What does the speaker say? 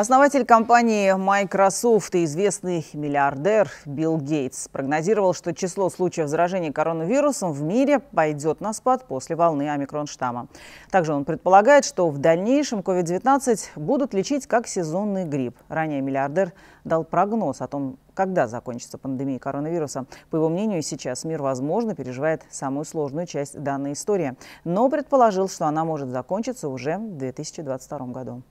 Основатель компании Microsoft и известный миллиардер Билл Гейтс прогнозировал, что число случаев заражения коронавирусом в мире пойдет на спад после волны омикрон-штамма. Также он предполагает, что в дальнейшем COVID-19 будут лечить как сезонный грипп. Ранее миллиардер дал прогноз о том, когда закончится пандемия коронавируса. По его мнению, сейчас мир, возможно, переживает самую сложную часть данной истории, но предположил, что она может закончиться уже в 2022 году.